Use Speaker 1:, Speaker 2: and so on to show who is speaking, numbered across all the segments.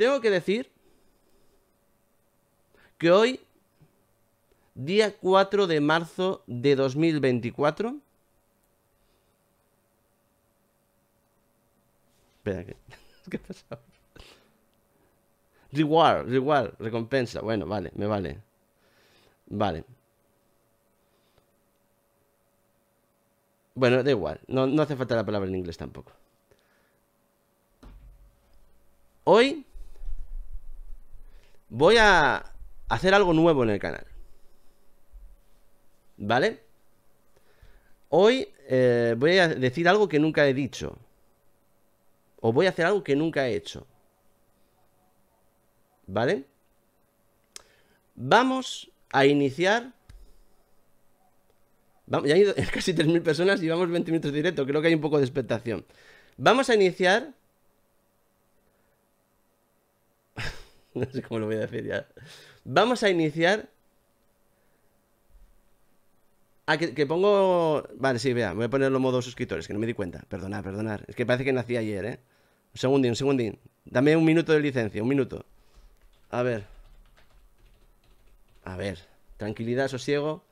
Speaker 1: Tengo que decir que hoy, día 4 de marzo de 2024, Espera, ¿qué, ¿qué Reward, reward, recompensa. Bueno, vale, me vale. Vale. Bueno, da igual. No, no hace falta la palabra en inglés tampoco. Hoy voy a hacer algo nuevo en el canal. ¿Vale? Hoy eh, voy a decir algo que nunca he dicho. O voy a hacer algo que nunca he hecho. ¿Vale? Vamos a iniciar... Vamos, ya han ido casi 3.000 personas y vamos 20 minutos directo. Creo que hay un poco de expectación. Vamos a iniciar No sé cómo lo voy a decir ya. Vamos a iniciar. Ah, que, pongo. Vale, sí, vea, voy a ponerlo en modo suscriptores, que no me di cuenta. Perdonad, perdonad. Es que parece que nací ayer, ¿eh? Un segundín, un segundín. Dame un minuto de licencia, un minuto. A ver. A ver. Tranquilidad, sosiego.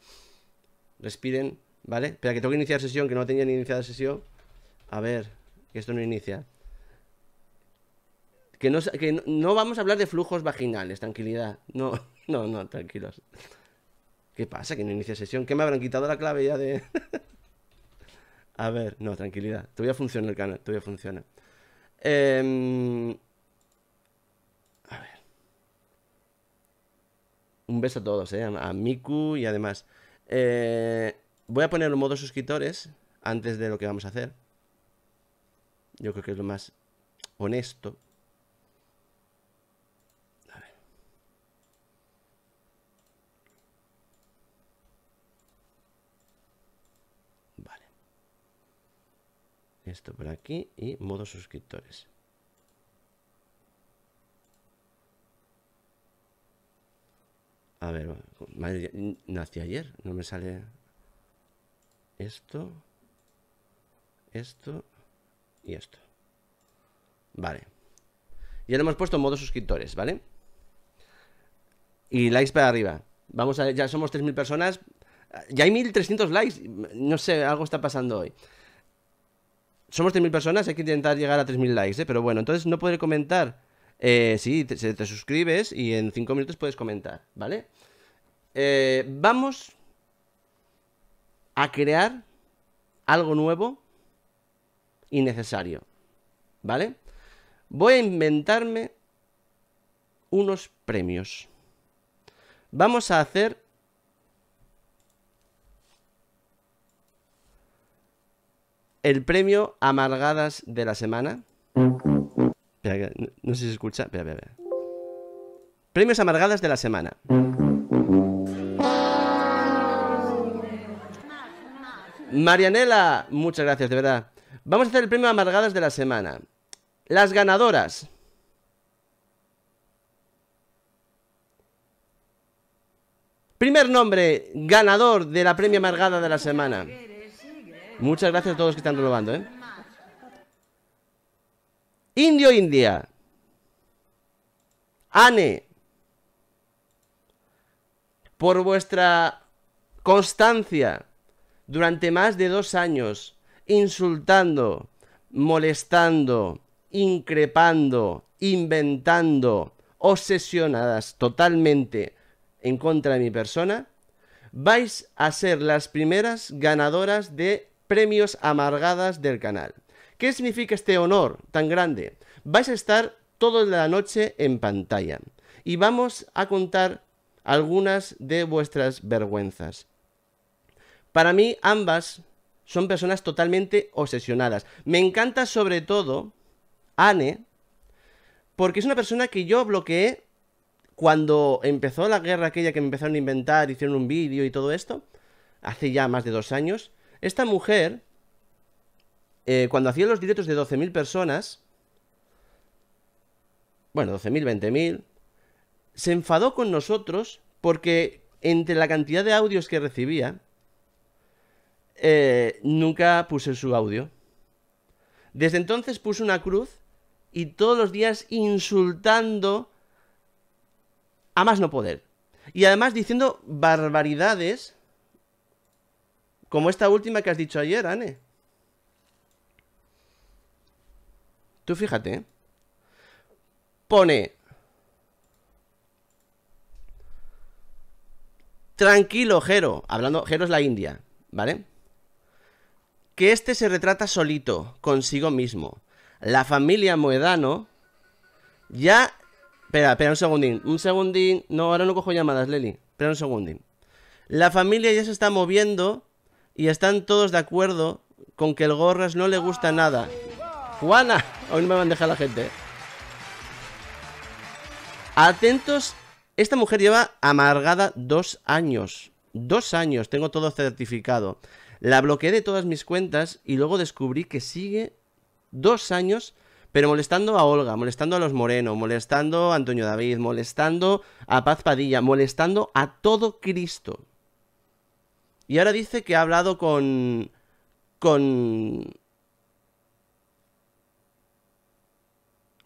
Speaker 1: Respiren, ¿vale? Espera, que tengo que iniciar sesión, que no tenía ni iniciada sesión. A ver, que esto no inicia. Que no, vamos a hablar de flujos vaginales, tranquilidad. No, no, no, tranquilos. ¿Qué pasa? Que no inicia sesión. ¿Qué me habrán quitado la clave ya de.? a ver, no, tranquilidad. Todavía funciona el canal, todavía funciona. Em, a ver. Un beso a todos, ¿eh? A Miku y además. Eh, voy a poner un modo suscriptores antes de lo que vamos a hacer. Yo creo que es lo más honesto Esto por aquí y modo suscriptores. A ver, madre, nací ayer, no me sale esto, esto y esto. Vale. Ya lo hemos puesto modo suscriptores, ¿vale? Y likes para arriba. Vamos a ver, ya somos 3.000 personas. Ya hay 1.300 likes. No sé, algo está pasando hoy somos 3.000 personas, hay que intentar llegar a 3.000 likes, ¿eh? pero bueno, entonces no podré comentar. Eh, sí, te, suscribes y en 5 minutos puedes comentar, ¿vale? Eh, vamos a crear algo nuevo y necesario, ¿vale? Voy a inventarme unos premios. Vamos a hacer el premio Amargadas de la semana. no sé si se escucha. Premios Amargadas de la semana. Marianela, muchas gracias, de verdad. Vamos a hacer el premio Amargadas de la semana. Las ganadoras. Primer nombre, ganador de la premio Amargada de la semana. Muchas gracias a todos los que están renovando, ¿eh? Indio India. Ane. Por vuestra constancia durante más de dos años, insultando, molestando, increpando, inventando, obsesionadas totalmente en contra de mi persona, vais a ser las primeras ganadoras de premios amargadas del canal. ¿Qué significa este honor tan grande? Vais a estar toda la noche en pantalla y vamos a contar algunas de vuestras vergüenzas. Para mí ambas son personas totalmente obsesionadas. Me encanta sobre todo Anne, porque es una persona que yo bloqueé cuando empezó la guerra aquella que me empezaron a inventar, hicieron un vídeo y todo esto, hace ya más de dos años, esta mujer, eh, cuando hacía los directos de 12.000 personas, bueno, 12.000, 20.000, se enfadó con nosotros porque entre la cantidad de audios que recibía, eh, nunca puse su audio. Desde entonces puso una cruz y todos los días insultando a más no poder. Y además diciendo barbaridades como esta última que has dicho ayer, Ane. Tú fíjate. ¿eh? Pone... Tranquilo, Jero. Hablando, Jero es la India, ¿vale? Que este se retrata solito, consigo mismo. La familia Moedano ya... Espera, espera un segundín. Un segundín. No, ahora no cojo llamadas, Leli. Espera un segundín. La familia ya se está moviendo y están todos de acuerdo con que el Gorras no le gusta nada. ¡Juana! Hoy no me van a dejar la gente. ¿eh? Atentos, esta mujer lleva amargada dos años. Dos años, tengo todo certificado. La bloqueé de todas mis cuentas y luego descubrí que sigue dos años, pero molestando a Olga, molestando a los Moreno, molestando a Antonio David, molestando a Paz Padilla, molestando a todo Cristo. Y ahora dice que ha hablado con... con...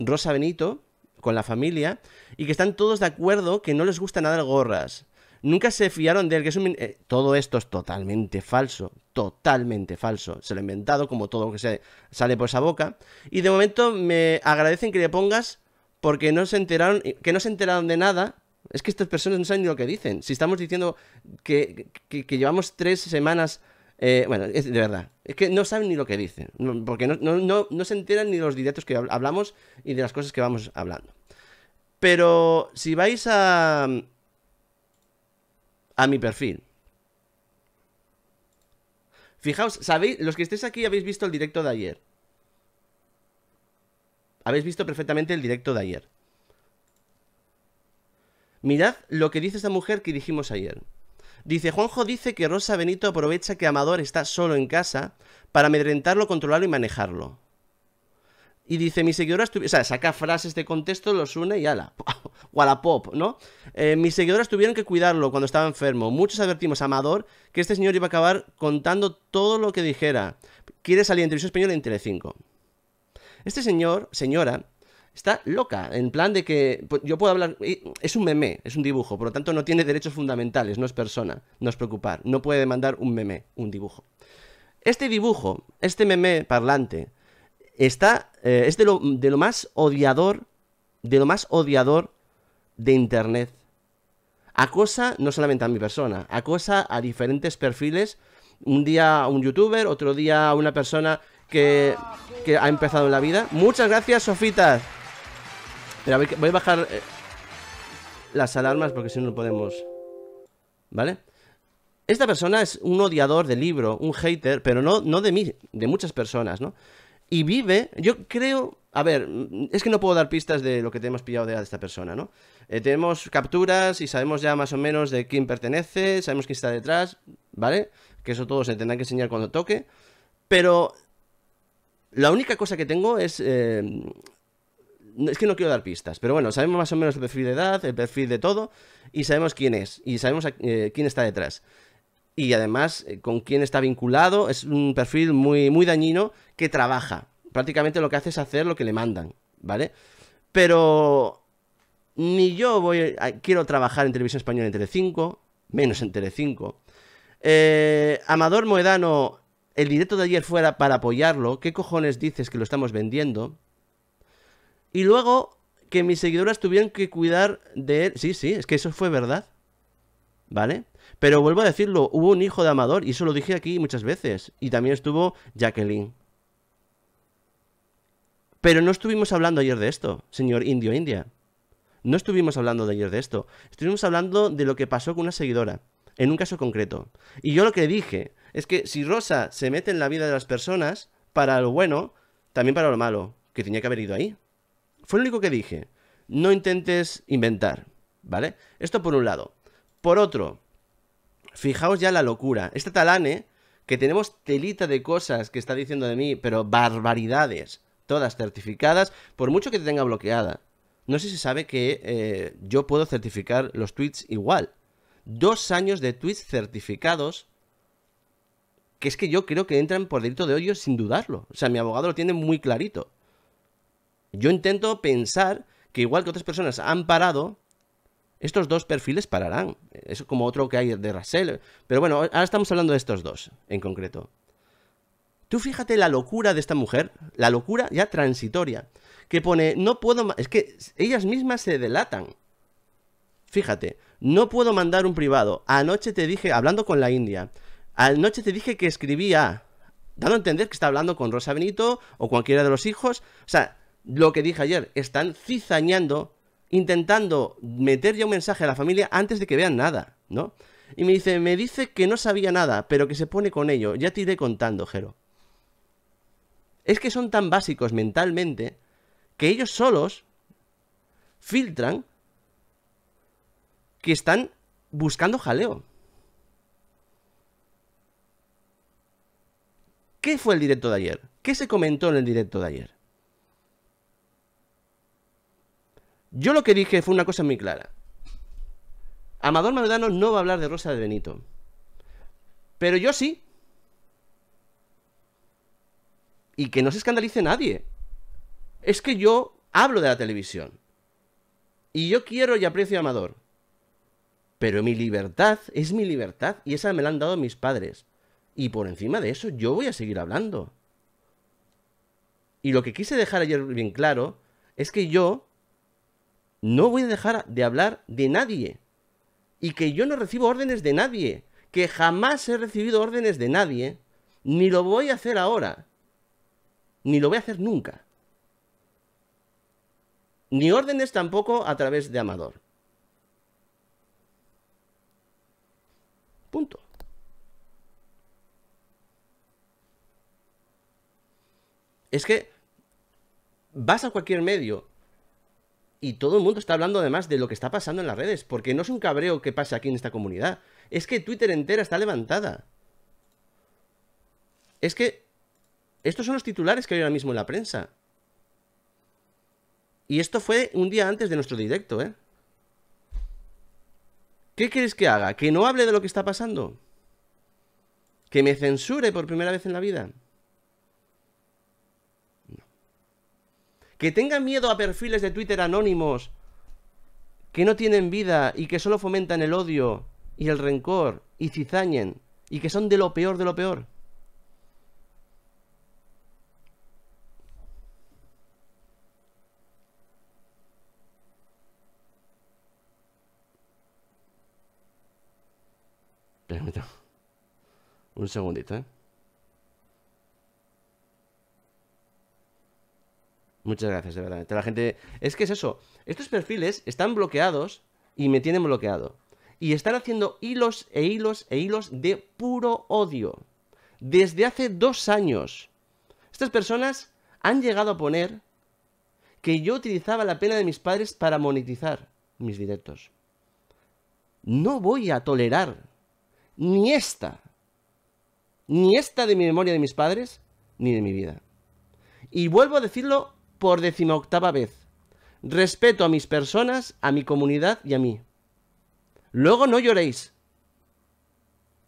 Speaker 1: Rosa Benito, con la familia, y que están todos de acuerdo que no les gusta nada el gorras. Nunca se fiaron de él, que es un... Eh, todo esto es totalmente falso, totalmente falso. Se lo he inventado, como todo lo que se sale por esa boca. Y de momento me agradecen que le pongas porque no se enteraron, que no se enteraron de nada, es que estas personas no saben ni lo que dicen. Si estamos diciendo que, llevamos tres semanas... Eh, bueno, de verdad. Es que no saben ni lo que dicen. Porque no, se enteran ni de los directos que hablamos y de las cosas que vamos hablando. Pero si vais a... A mi perfil. Fijaos, ¿sabéis? Los que estéis aquí habéis visto el directo de ayer. Habéis visto perfectamente el directo de ayer. Mirad lo que dice esta mujer que dijimos ayer. Dice, Juanjo dice que Rosa Benito aprovecha que Amador está solo en casa para amedrentarlo, controlarlo y manejarlo. Y dice, mis seguidoras tuvieron... O sea, saca frases de contexto, los une y ala. Wallapop, ¿no? Eh, mis seguidoras tuvieron que cuidarlo cuando estaba enfermo. Muchos advertimos a Amador que este señor iba a acabar contando todo lo que dijera. Quiere salir en televisión española en Telecinco. Este señor, señora, está loca, en plan de que yo puedo hablar, es un meme, es un dibujo, por lo tanto no tiene derechos fundamentales, no es persona, no es preocupar, no puede demandar un meme, un dibujo. Este dibujo, este meme parlante, está, eh, es de lo, de lo más odiador, de lo más odiador de Internet. Acosa no solamente a mi persona, acosa a diferentes perfiles, un día a un youtuber, otro día a una persona que, que ha empezado en la vida. Muchas gracias, Sofitas a voy, a bajar eh, las alarmas porque si no, no podemos. ¿Vale? Esta persona es un odiador del libro, un hater, pero no, no de mí, de muchas personas, ¿no? Y vive, yo creo, a ver, es que no puedo dar pistas de lo que tenemos pillado de esta persona, ¿no? Eh, tenemos capturas y sabemos ya más o menos de quién pertenece, sabemos quién está detrás, ¿vale? Que eso todo se tendrá que enseñar cuando toque. Pero la única cosa que tengo es eh, es que no quiero dar pistas, pero bueno, sabemos más o menos el perfil de edad, el perfil de todo, y sabemos quién es, y sabemos eh, quién está detrás. Y además, eh, con quién está vinculado, es un perfil muy, muy dañino que trabaja. Prácticamente lo que hace es hacer lo que le mandan, ¿vale? Pero ni yo voy quiero trabajar en televisión española en 5, menos en 5 eh, Amador Moedano, el directo de ayer fuera para apoyarlo. ¿Qué cojones dices que lo estamos vendiendo? Y luego que mis seguidoras tuvieron que cuidar de él. Sí, sí, es que eso fue verdad. ¿Vale? Pero vuelvo a decirlo, hubo un hijo de Amador, y eso lo dije aquí muchas veces. Y también estuvo Jacqueline. Pero no estuvimos hablando ayer de esto, señor Indio India. No estuvimos hablando ayer de esto. Estuvimos hablando de lo que pasó con una seguidora, en un caso concreto. Y yo lo que dije es que si Rosa se mete en la vida de las personas, para lo bueno, también para lo malo, que tenía que haber ido ahí. Fue lo único que dije. No intentes inventar, ¿vale? Esto por un lado. Por otro, fijaos ya la locura. Este talane, que tenemos telita de cosas que está diciendo de mí, pero barbaridades, todas certificadas, por mucho que te tenga bloqueada. No sé si sabe que eh, yo puedo certificar los tweets igual. Dos años de tweets certificados que es que yo creo que entran por delito de odio sin dudarlo. O sea, mi abogado lo tiene muy clarito. Yo intento pensar que igual que otras personas han parado, estos dos perfiles pararán. Es como otro que hay de Russell. Pero bueno, ahora estamos hablando de estos dos en concreto. Tú fíjate la locura de esta mujer, la locura ya transitoria, que pone, no puedo, es que ellas mismas se delatan. Fíjate, no puedo mandar un privado. Anoche te dije, hablando con la India, anoche te dije que escribía, dando a entender que está hablando con Rosa Benito o cualquiera de los hijos. O sea, lo que dije ayer, están cizañando, intentando meter ya un mensaje a la familia antes de que vean nada, ¿no? Y me dice, me dice que no sabía nada, pero que se pone con ello. Ya te iré contando, Jero. Es que son tan básicos mentalmente que ellos solos filtran que están buscando jaleo. ¿Qué fue el directo de ayer? ¿Qué se comentó en el directo de ayer? Yo lo que dije fue una cosa muy clara. Amador Maldano no va a hablar de Rosa de Benito. Pero yo sí. Y que no se escandalice nadie. Es que yo hablo de la televisión. Y yo quiero y aprecio a Amador. Pero mi libertad es mi libertad y esa me la han dado mis padres. Y por encima de eso yo voy a seguir hablando. Y lo que quise dejar ayer bien claro es que yo no voy a dejar de hablar de nadie. Y que yo no recibo órdenes de nadie. Que jamás he recibido órdenes de nadie. Ni lo voy a hacer ahora. Ni lo voy a hacer nunca. Ni órdenes tampoco a través de Amador. Punto. Es que vas a cualquier medio y todo el mundo está hablando además de lo que está pasando en las redes, porque no es un cabreo que pase aquí en esta comunidad, es que Twitter entera está levantada. Es que estos son los titulares que hay ahora mismo en la prensa. Y esto fue un día antes de nuestro directo, ¿eh? ¿Qué quieres que haga? ¿Que no hable de lo que está pasando? ¿Que me censure por primera vez en la vida? que tengan miedo a perfiles de Twitter anónimos que no tienen vida y que solo fomentan el odio y el rencor y cizañen y que son de lo peor de lo peor. Un segundito, ¿eh? Muchas gracias, de verdad. La gente. Es que es eso. Estos perfiles están bloqueados y me tienen bloqueado. Y están haciendo hilos e hilos e hilos de puro odio. Desde hace dos años. Estas personas han llegado a poner que yo utilizaba la pena de mis padres para monetizar mis directos. No voy a tolerar ni esta, ni esta de mi memoria de mis padres, ni de mi vida. Y vuelvo a decirlo por decimoctava vez. Respeto a mis personas, a mi comunidad y a mí. Luego no lloréis,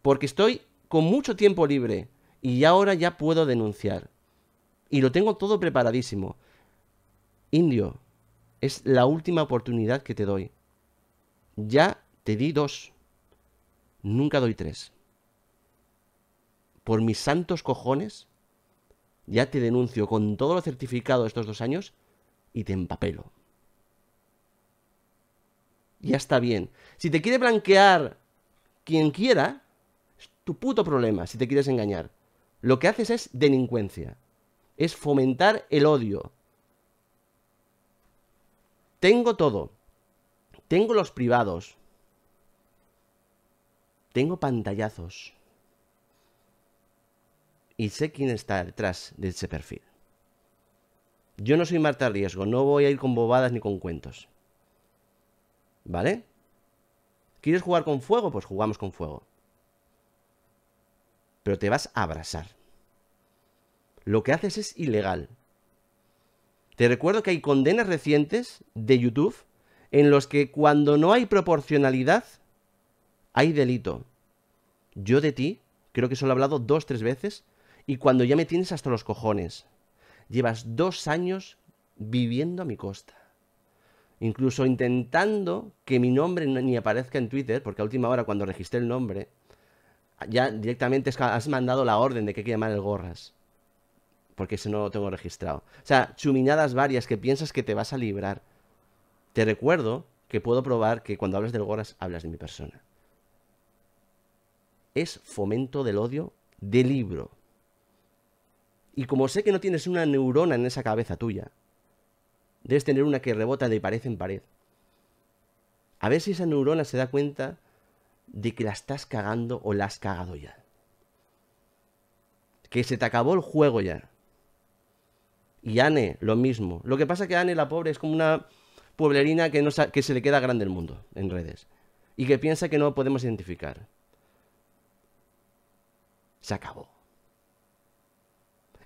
Speaker 1: porque estoy con mucho tiempo libre y ahora ya puedo denunciar. Y lo tengo todo preparadísimo. Indio, es la última oportunidad que te doy. Ya te di dos. Nunca doy tres. Por mis santos cojones, ya te denuncio con todo lo certificado de estos dos años y te empapelo. Ya está bien. Si te quiere blanquear quien quiera, es tu puto problema si te quieres engañar. Lo que haces es delincuencia. Es fomentar el odio. Tengo todo. Tengo los privados. Tengo pantallazos y sé quién está detrás de ese perfil. Yo no soy Marta Riesgo, no voy a ir con bobadas ni con cuentos. ¿Vale? ¿Quieres jugar con fuego? Pues jugamos con fuego. Pero te vas a abrasar. Lo que haces es ilegal. Te recuerdo que hay condenas recientes de YouTube en los que cuando no hay proporcionalidad, hay delito. Yo de ti, creo que solo he hablado dos, tres veces, y cuando ya me tienes hasta los cojones, llevas dos años viviendo a mi costa. Incluso intentando que mi nombre ni aparezca en Twitter, porque a última hora cuando registré el nombre, ya directamente has mandado la orden de que hay que llamar el gorras. Porque ese no lo tengo registrado. O sea, chuminadas varias que piensas que te vas a librar. Te recuerdo que puedo probar que cuando hablas del gorras hablas de mi persona. Es fomento del odio de libro. Y como sé que no tienes una neurona en esa cabeza tuya, debes tener una que rebota de pared en pared. A ver si esa neurona se da cuenta de que la estás cagando o la has cagado ya. Que se te acabó el juego ya. Y Anne, lo mismo. Lo que pasa es que Anne, la pobre, es como una pueblerina que, no que se le queda grande el mundo en redes. Y que piensa que no podemos identificar. Se acabó.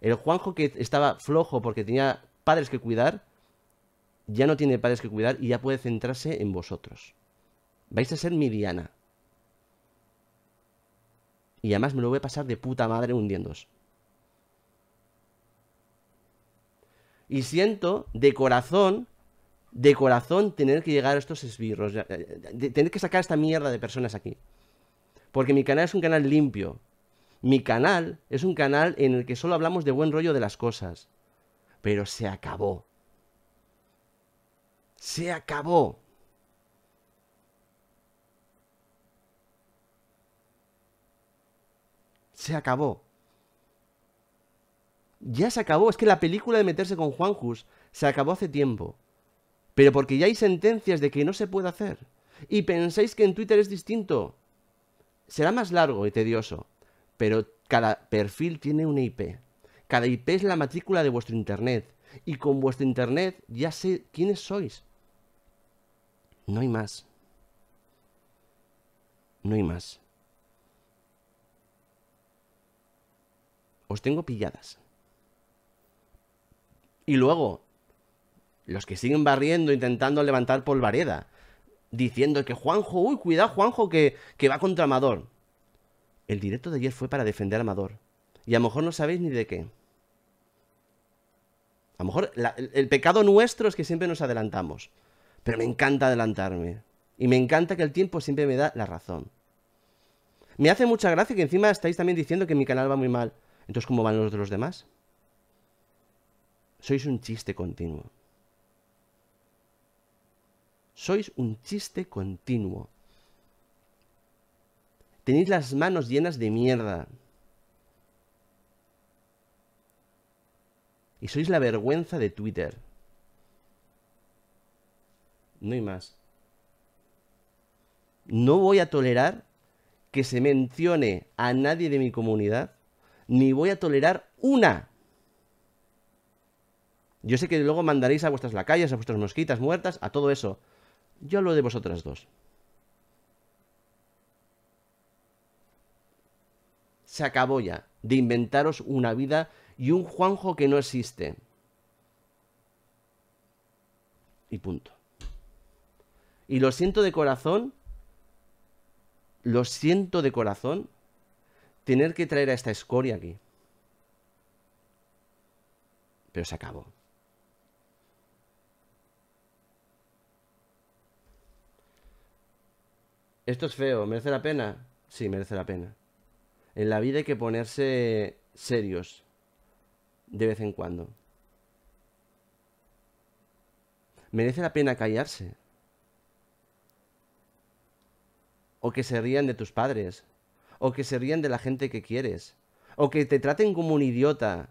Speaker 1: El Juanjo que estaba flojo porque tenía padres que cuidar, ya no tiene padres que cuidar y ya puede centrarse en vosotros. Vais a ser mi Diana. Y además me lo voy a pasar de puta madre hundiéndos. Y siento de corazón, de corazón tener que llegar a estos esbirros, tener que sacar esta mierda de personas aquí. Porque mi canal es un canal limpio, mi canal es un canal en el que solo hablamos de buen rollo de las cosas. Pero se acabó. Se acabó. Se acabó. Ya se acabó. Es que la película de meterse con Juanjus se acabó hace tiempo. Pero porque ya hay sentencias de que no se puede hacer. Y pensáis que en Twitter es distinto. Será más largo y tedioso pero cada perfil tiene una IP. Cada IP es la matrícula de vuestro Internet. Y con vuestro Internet ya sé quiénes sois. No hay más. No hay más. Os tengo pilladas. Y luego, los que siguen barriendo, intentando levantar polvareda, diciendo que Juanjo, uy, cuidado Juanjo, que, que va contra Amador. El directo de ayer fue para defender a Amador. Y a lo mejor no sabéis ni de qué. A lo mejor el, pecado nuestro es que siempre nos adelantamos. Pero me encanta adelantarme. Y me encanta que el tiempo siempre me da la razón. Me hace mucha gracia que encima estáis también diciendo que mi canal va muy mal. Entonces, ¿cómo van los de los demás? Sois un chiste continuo. Sois un chiste continuo. Tenéis las manos llenas de mierda. Y sois la vergüenza de Twitter. No hay más. No voy a tolerar que se mencione a nadie de mi comunidad, ni voy a tolerar una. Yo sé que luego mandaréis a vuestras lacayas, a vuestras mosquitas muertas, a todo eso. Yo hablo de vosotras dos. se acabó ya de inventaros una vida y un Juanjo que no existe. Y punto. Y lo siento de corazón, lo siento de corazón, tener que traer a esta escoria aquí. Pero se acabó. Esto es feo, ¿merece la pena? Sí, merece la pena. En la vida hay que ponerse serios de vez en cuando. ¿Merece la pena callarse? O que se rían de tus padres. O que se rían de la gente que quieres. O que te traten como un idiota.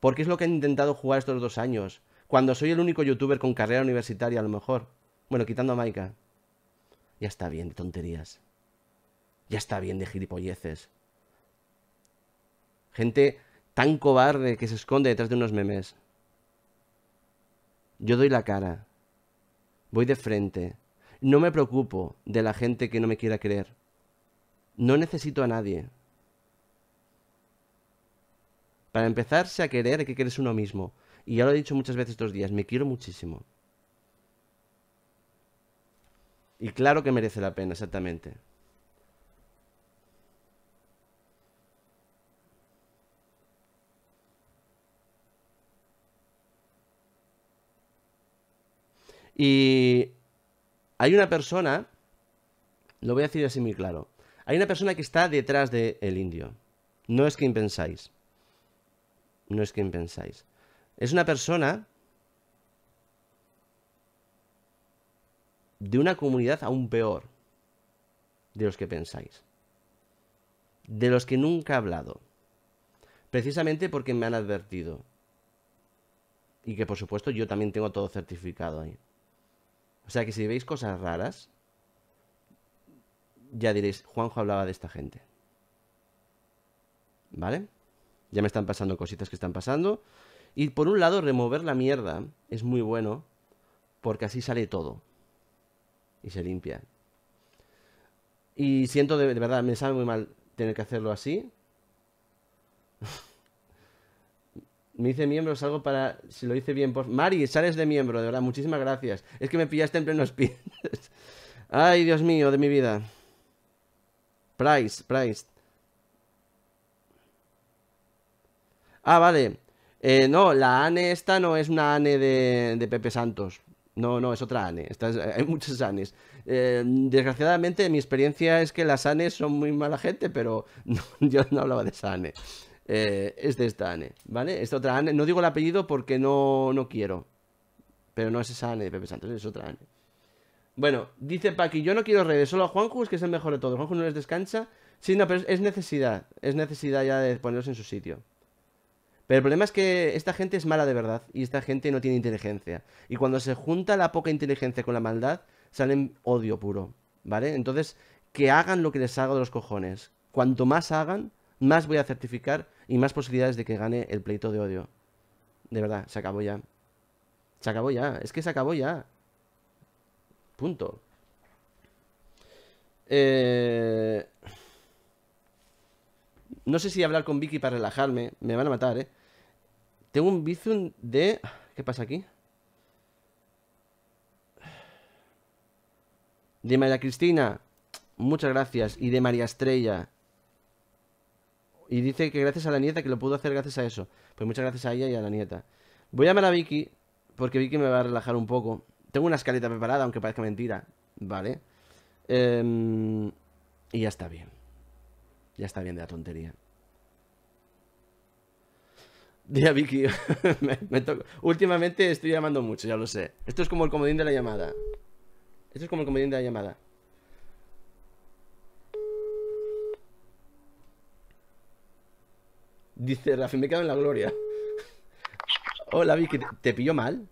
Speaker 1: Porque es lo que han intentado jugar estos dos años. Cuando soy el único youtuber con carrera universitaria, a lo mejor. Bueno, quitando a Maika. Ya está bien de tonterías. Ya está bien de gilipolleces. Gente tan cobarde que se esconde detrás de unos memes. Yo doy la cara. Voy de frente. No me preocupo de la gente que no me quiera creer. No necesito a nadie. Para empezarse a querer hay que quererse uno mismo. Y ya lo he dicho muchas veces estos días, me quiero muchísimo. Y claro que merece la pena, exactamente. Y hay una persona, lo voy a decir así muy claro, hay una persona que está detrás del indio. No es quien pensáis. No es quien pensáis. Es una persona de una comunidad aún peor de los que pensáis. De los que nunca he hablado. Precisamente porque me han advertido. Y que por supuesto yo también tengo todo certificado ahí. O sea que si veis cosas raras, ya diréis, Juanjo hablaba de esta gente. ¿Vale? Ya me están pasando cositas que están pasando. Y por un lado, remover la mierda es muy bueno, porque así sale todo. Y se limpia. Y siento de, verdad, me sabe muy mal tener que hacerlo así. Me hice miembro, salgo para. Si lo hice bien, por. Mari, sales de miembro, de verdad, muchísimas gracias. Es que me pillaste en pleno pies. Ay, Dios mío, de mi vida. Price, Price. Ah, vale. Eh, no, la ANE esta no es una ANE de, de Pepe Santos. No, no, es otra ANE. hay muchas ANEs. Eh, desgraciadamente, mi experiencia es que las ANEs son muy mala gente, pero yo no hablaba de esa eh, es de esta Anne, ¿vale? Esta otra Anne, no digo el apellido porque no, no quiero. Pero no es esa Anne de Pepe Santos, es otra Anne. Bueno, dice Paqui, yo no quiero redes, solo a Juanjo es que es el mejor de todos. Juanjo no les descansa. Sí, no, pero es necesidad. Es necesidad ya de ponerlos en su sitio. Pero el problema es que esta gente es mala de verdad y esta gente no tiene inteligencia. Y cuando se junta la poca inteligencia con la maldad, salen odio puro, ¿vale? Entonces, que hagan lo que les haga de los cojones. Cuanto más hagan, más voy a certificar y más posibilidades de que gane el pleito de odio. De verdad, se acabó ya. Se acabó ya, es que se acabó ya. Punto. Eh... No sé si hablar con Vicky para relajarme. Me van a matar, ¿eh? Tengo un Bizum de... ¿Qué pasa aquí? De María Cristina. Muchas gracias. Y de María Estrella. Y dice que gracias a la nieta, que lo pudo hacer gracias a eso. Pues muchas gracias a ella y a la nieta. Voy a llamar a Vicky, porque Vicky me va a relajar un poco. Tengo una escaleta preparada, aunque parezca mentira. Vale. Em, y ya está bien. Ya está bien de la tontería. Día Vicky. me, me Últimamente estoy llamando mucho, ya lo sé. Esto es como el comodín de la llamada. Esto es como el comodín de la llamada. Dice Rafi, me quedo en la gloria. Hola, Vicky, ¿te pilló mal?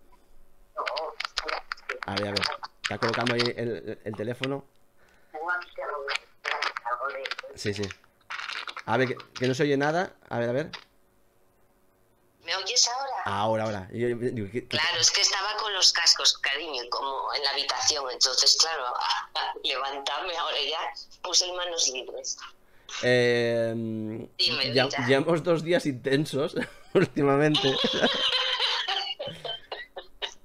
Speaker 1: A ver, a ver. Está colocando ahí el, teléfono. Sí, sí. A ver, que, no se oye nada. A ver, a ver.
Speaker 2: ¿Me oyes ahora?
Speaker 1: Ahora, ahora. Claro,
Speaker 2: es que estaba con los cascos, cariño, como en la habitación. Entonces, claro, levantarme ahora ya puse manos libres.
Speaker 1: Em, llevamos dos días intensos últimamente.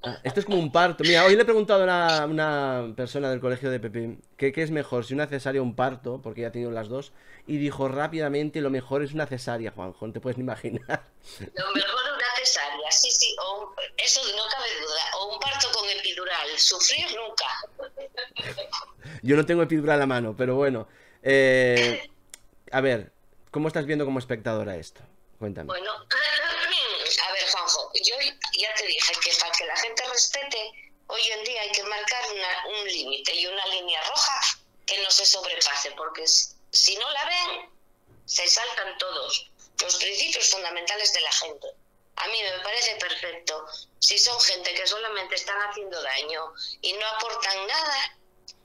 Speaker 1: Ah, esto es como un parto. Mira, hoy le he preguntado a una, persona del colegio de Pepe que qué es mejor, si una cesárea o un parto, porque ya ha tenido las dos, y dijo rápidamente lo mejor es una cesárea, Juanjo, no te puedes ni imaginar. Lo
Speaker 2: mejor es una cesárea, sí, sí, eso no cabe duda, o un parto con epidural, sufrir nunca.
Speaker 1: Yo no tengo epidural a mano, pero bueno. Eh, a ver, ¿cómo estás viendo como espectadora esto? Cuéntame.
Speaker 2: Bueno, a ver, Juanjo, yo ya te dije que para que la gente respete, hoy en día hay que marcar un límite y una línea roja que no se sobrepase, porque si no la ven, se saltan todos los principios fundamentales de la gente. A mí me parece perfecto. Si son gente que solamente están haciendo daño y no aportan nada,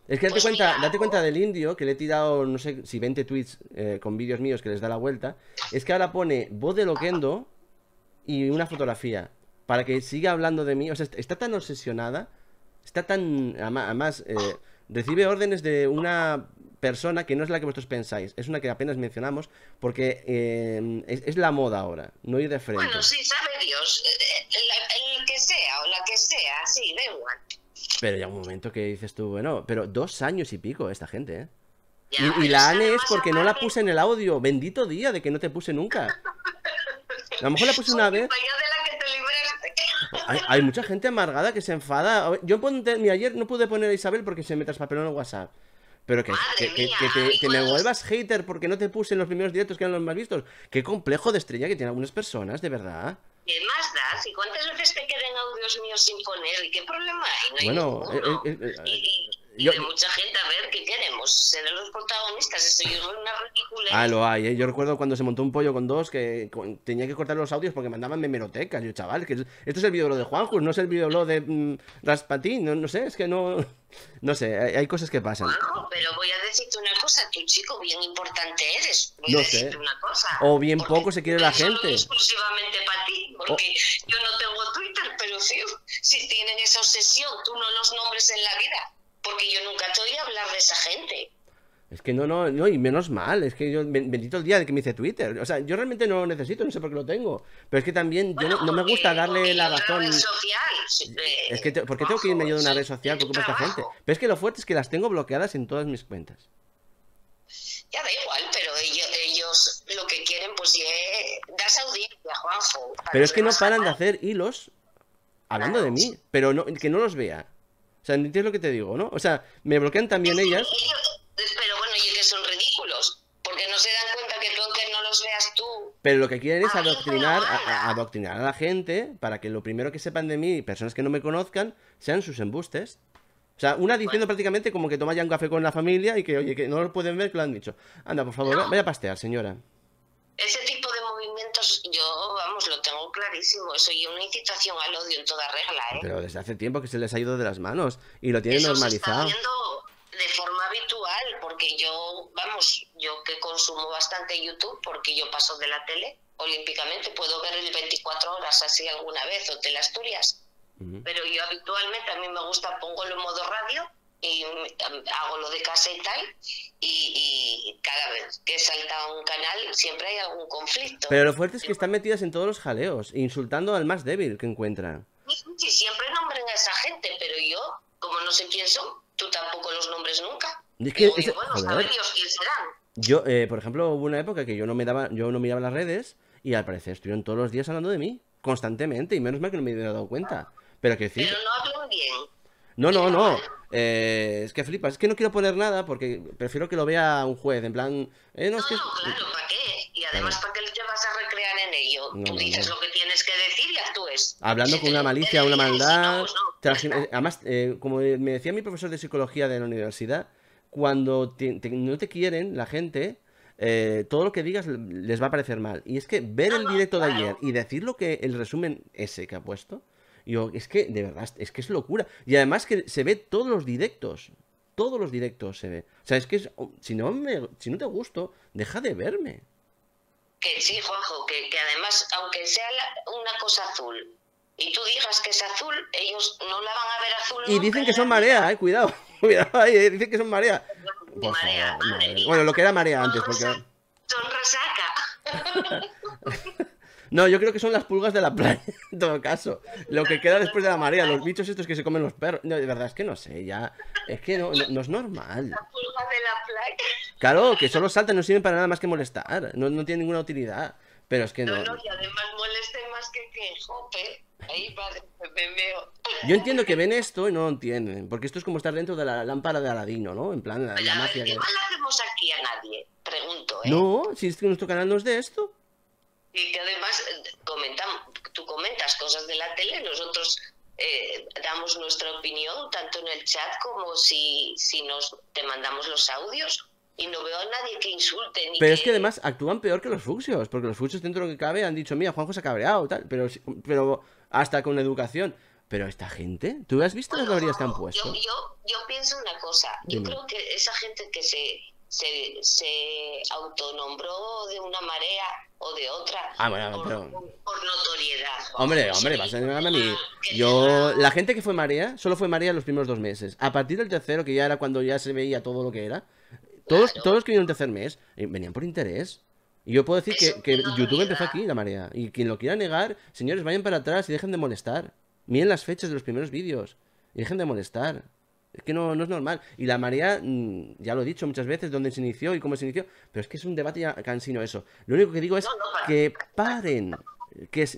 Speaker 1: es que date pues cuenta, date cuenta del indio que le he tirado, no sé si 20 tweets eh, con vídeos míos que les da la vuelta. Es que ahora pone voz de Loquendo y una fotografía para que siga hablando de mí. O sea, está tan obsesionada, está tan. Además, eh, recibe órdenes de una persona que no es la que vosotros pensáis, es una que apenas mencionamos, porque eh, es, la moda ahora, no ir de frente. Bueno, sí,
Speaker 2: sabe Dios, el, que sea o la que sea, sí, da igual.
Speaker 1: Pero ya un momento que dices tú, bueno, pero dos años y pico esta gente, ¿eh? y, la Ane es porque no la puse en el audio. Bendito día de que no te puse nunca. A lo mejor la puse una vez. Hay, mucha gente amargada que se enfada. Yo ayer no pude poner a Isabel porque se me traspapeló en el WhatsApp. Pero que, me vuelvas hater porque no te puse en los primeros directos que eran los más vistos. Qué complejo de estrella que tienen algunas personas, de verdad.
Speaker 2: ¿Qué más da? ¿Y cuántas veces te quedan audios míos sin poner? ¿Y qué problema hay? No hay bueno,
Speaker 1: es... Eh, eh, eh, y de mucha
Speaker 2: gente, a ver, ¿qué queremos? Ser los protagonistas, eso yo es una
Speaker 1: ridícula. Ah, lo hay, ¿eh? Yo recuerdo cuando se montó un pollo con dos que tenía que cortar los audios porque mandaban memerotecas. Yo, chaval, que esto es el videoblog de Juanjo, no es el videoblog de mm, Raspatín, no, sé, es que no. No sé, hay, cosas que pasan. Juanjo, pero voy a decirte una cosa, tú chico bien importante eres. Voy a decirte una cosa. O bien poco se quiere la gente. exclusivamente para porque yo no tengo Twitter, pero sí, si tienen esa obsesión,
Speaker 2: tú no los nombres en la vida porque yo nunca te oí hablar de esa gente.
Speaker 1: Es que no, no, no, y menos mal, es que yo bendito el día de que me hice Twitter. O sea, yo realmente no lo necesito, no sé por qué lo tengo. Pero es que también no, me gusta darle la razón. es que porque eh, ¿por qué tengo que irme yo de una red social por esta gente? Pero es que lo fuerte es que las tengo bloqueadas en todas mis cuentas. Ya da igual, pero ellos,
Speaker 2: lo que quieren, pues es eh, das audiencia, Juanjo. Pero es que no
Speaker 1: paran de hacer hilos hablando de mí, pero que no los vea. O sea, ¿entiendes lo que te digo, no? O sea, me bloquean también ellas.
Speaker 2: pero bueno, y es que son ridículos, porque no se dan cuenta que tú, no los veas
Speaker 1: tú. Pero lo que quieren es ah, adoctrinar a, adoctrinar a la gente para que lo primero que sepan de mí, personas que no me conozcan, sean sus embustes. O sea, una diciendo prácticamente como que toma ya un café con la familia y que, oye, que no lo pueden ver, que lo han dicho. Anda, por favor, vaya a pastear, señora. Ese clarísimo eso y una incitación al odio en toda regla. ¿eh? Pero desde hace tiempo que se les ha ido de las manos y lo tienen normalizado.
Speaker 2: de forma habitual, porque yo, vamos, yo que consumo bastante YouTube, porque yo paso de la tele olímpicamente, puedo ver el 24 horas así alguna vez o Asturias, pero yo habitualmente a mí me gusta, pongo en modo radio y hago lo de casa y tal, y, cada vez que salta un canal siempre hay algún conflicto.
Speaker 1: Pero lo fuerte es que están metidas en todos los jaleos, insultando al más débil que encuentran.
Speaker 2: siempre nombren a esa gente, pero yo, como no sé quién son, tú tampoco los nombres nunca.
Speaker 1: es que, bueno, quién serán. Yo, eh, por ejemplo, hubo una época que yo no me daba, yo no miraba las redes y al parecer estuvieron todos los días hablando de mí, constantemente, y menos mal que no me hubiera dado cuenta. Pero que decir Pero
Speaker 2: no hablan bien.
Speaker 1: No, no, no. Eh, es que flipas, es que no quiero poner nada porque prefiero que lo vea un juez, en plan... Eh, no, es que... claro, ¿para qué? Y además, ¿para
Speaker 2: qué vas a recrear en ello? Tú dices lo que tienes que decir y actúes. Hablando
Speaker 1: con una malicia, una maldad... Pues eh, además, como me decía mi profesor de psicología de la universidad, cuando no te quieren la gente... todo lo que digas les va a parecer mal. Y es que ver ah, el directo de ayer y decir lo que el resumen ese que ha puesto, es que, de verdad, es que es locura. Y además que se ve todos los directos. Todos los directos se ve. O sea, es que oh, si, no si no te gusto, deja de verme.
Speaker 2: Que sí, Juanjo, que, además, aunque sea una cosa azul, y tú digas que es azul, ellos
Speaker 1: no la van a ver azul. Y dicen que son marea, eh, cuidado. Cuidado dicen que son marea. Bueno, lo que era marea antes, porque. Son resaca. No, yo creo que son las pulgas de la playa, en todo caso. Lo que queda después de la marea, los bichos estos que se comen los perros. No, de verdad es que no sé, ya. Es que no, no, es normal. Las
Speaker 2: pulgas de la playa.
Speaker 1: Claro, que solo saltan, no sirven para nada más que molestar. No, no tienen ninguna utilidad. Pero es que no. No,
Speaker 2: además molestan más que que jope. Ahí va, me veo.
Speaker 1: Yo entiendo que ven esto y no entienden, porque esto es como estar dentro de la lámpara de Aladino, ¿no? En plan, la, mafia... ¿Qué mal
Speaker 2: hacemos aquí a nadie? Pregunto, ¿eh? No,
Speaker 1: si es que nuestro canal no es de esto
Speaker 2: y que además eh, comentamos tú comentas cosas de la tele, nosotros eh, damos nuestra opinión tanto en el chat como si, si nos te mandamos los audios. Y no veo a nadie
Speaker 1: que insulte. pero es que además actúan peor que los fucsios, porque los fucsios dentro de lo que cabe han dicho, mira, Juanjo se ha cabreado, pero, pero hasta con educación. Pero esta gente, ¿tú has visto las teorías que han puesto? Yo, yo, pienso una cosa, yo creo que esa gente que se, se, se autonombró de una marea o de otra ah, por, notoriedad. Hombre, hombre, vas a mí. Ah, yo, la gente que fue María, solo fue María los primeros dos meses. A partir del tercero, que ya era cuando ya se veía todo lo que era, todos, todos los que vinieron tercer mes eh, venían por interés. Y yo puedo decir que, YouTube empezó aquí, la María Y quien lo quiera negar, señores, vayan para atrás y dejen de molestar. Miren las fechas de los primeros vídeos. Y dejen de molestar. Es que no, es normal. Y la marea, mm, ya lo he dicho muchas veces, dónde se inició y cómo se inició, pero es que es un debate ya cansino eso. Lo único que digo es que paren. Que es,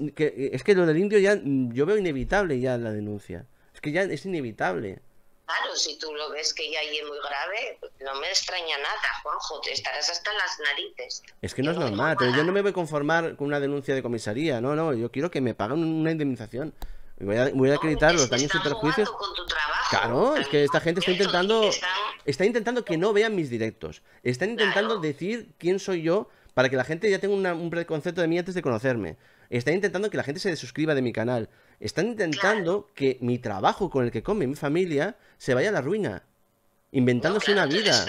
Speaker 1: que lo del indio ya, mm, yo veo inevitable ya la denuncia. Es que ya es inevitable.
Speaker 2: Claro, si tú lo ves que ya ahí es muy grave, no me extraña nada, Juanjo, te estarás hasta las narices.
Speaker 1: Es que no, es normal, yo no me voy a conformar con una denuncia de comisaría, no, no, yo quiero que me paguen una indemnización voy a, acreditar los daños y perjuicios. Claro, es que esta gente está intentando. Está intentando que no vean mis directos. Están intentando decir quién soy yo para que la gente ya tenga un preconcepto de mí antes de conocerme. Están intentando que la gente se desuscriba de mi canal. Están intentando que mi trabajo con el que come mi familia se vaya a la ruina. Inventándose una vida.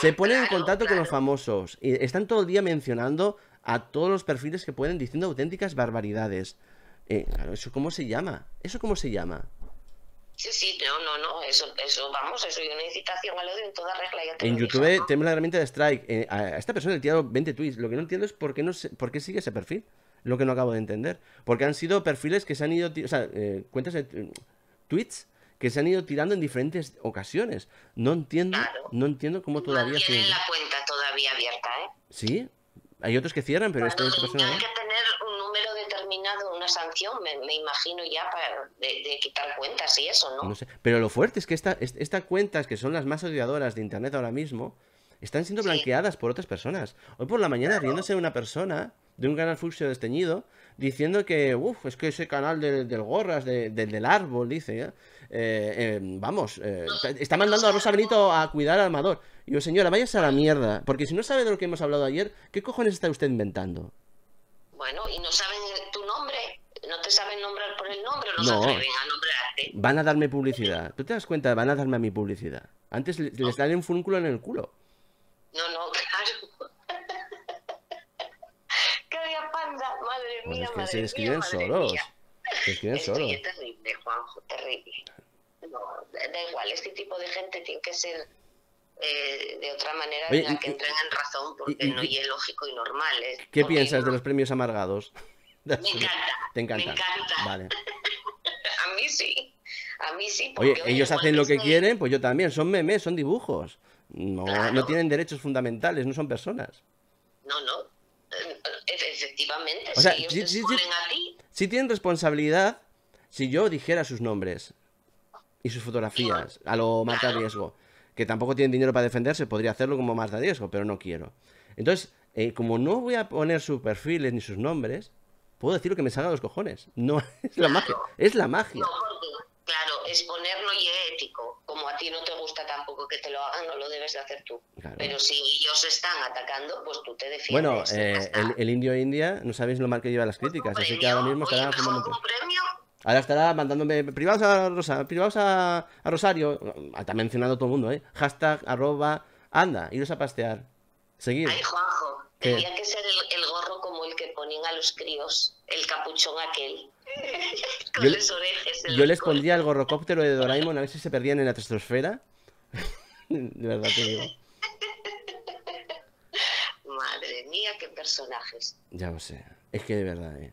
Speaker 1: Se ponen en contacto con los famosos. Y están todo el día mencionando a todos los perfiles que pueden diciendo auténticas barbaridades. Eh, claro, ¿eso cómo se llama? ¿Eso cómo se llama?
Speaker 2: Sí, sí, no, no, no, eso, vamos, eso es una incitación al odio en toda regla. en YouTube tenemos
Speaker 1: la herramienta de Strike. Eh, a esta persona le tirado 20 tweets. Lo que no entiendo es por qué, no por qué sigue ese perfil. Lo que no acabo de entender. Porque han sido perfiles que se han ido. O sea, eh, cuentas de tweets que se han ido tirando en diferentes ocasiones. No entiendo, no entiendo cómo todavía. Tienen la
Speaker 2: cuenta todavía abierta, ¿eh?
Speaker 1: Sí, hay otros que cierran, pero esto sanción, me, imagino ya, para de, quitar cuentas y eso, ¿no? Pero lo fuerte es que estas esta cuentas, que son las más odiadoras de Internet ahora mismo, están siendo blanqueadas por otras personas. Hoy por la mañana, riéndose una persona de un canal fucsio desteñido, diciendo que, uff, es que ese canal del Gorras, del, árbol, dice, ¿eh? Eh, em, vamos, eh, está mandando a Rosa Benito a cuidar al armador. Y yo, señora, váyase a la mierda, porque si no sabe de lo que hemos hablado ayer, ¿qué cojones está usted inventando?
Speaker 2: Bueno, y no saben tu nombre, no te saben nombrar por el nombre, no, no. se atreven
Speaker 1: a nombrarte. Van a darme publicidad. ¿Tú te das cuenta? Van a darme a mi publicidad. Antes les, no. un fúnculo en el culo.
Speaker 2: No, no, claro. ¡Qué día panda! Madre mía, es que madre se
Speaker 1: escriben solos. Se escriben solos. Es
Speaker 2: terrible, Juanjo, terrible. No, da igual, este tipo de gente tiene que ser eh, de otra manera la que entren en razón porque no y es lógico y normal. ¿Qué piensas
Speaker 1: de los premios amargados? Me encanta. Me encanta. Vale. a mí sí. A mí sí. oye, ellos hacen lo que quieren, pues yo también. Son memes, son dibujos. No, no tienen derechos fundamentales, no son personas.
Speaker 2: No, no. Eh, efectivamente. O sea, si,
Speaker 1: tienen responsabilidad, si yo dijera sus nombres y sus fotografías, a lo marca Riesgo que tampoco tienen dinero para defenderse, podría hacerlo como más de riesgo, pero no quiero. Entonces, eh, como no voy a poner sus perfiles ni sus nombres, puedo decir lo que me salga los cojones. No, es la magia. Es la magia. No,
Speaker 2: claro, y es ético. Como a ti no te gusta tampoco que te lo hagan, no lo debes de hacer tú. Pero si ellos están atacando, pues tú te defiendes.
Speaker 1: Bueno, eh, el, indio India, no sabéis lo mal que lleva las pues críticas, así que ahora mismo estarán premio Ahora estará mandándome privados a Rosa, privados a, Rosario. Ah, Está mencionando todo el mundo, ¿eh? Hashtag, arroba, anda, iros a pastear. Seguir. Ay, Juanjo, tenía que ser el, gorro como el que ponían a los críos, el capuchón aquel. Con yo, las orejas. Yo les pondría el gorrocóptero de Doraemon a ver si se perdían en la trastrosfera, de verdad te digo.
Speaker 2: Madre mía, qué personajes. Ya
Speaker 1: lo sé. Es que de verdad, ¿eh?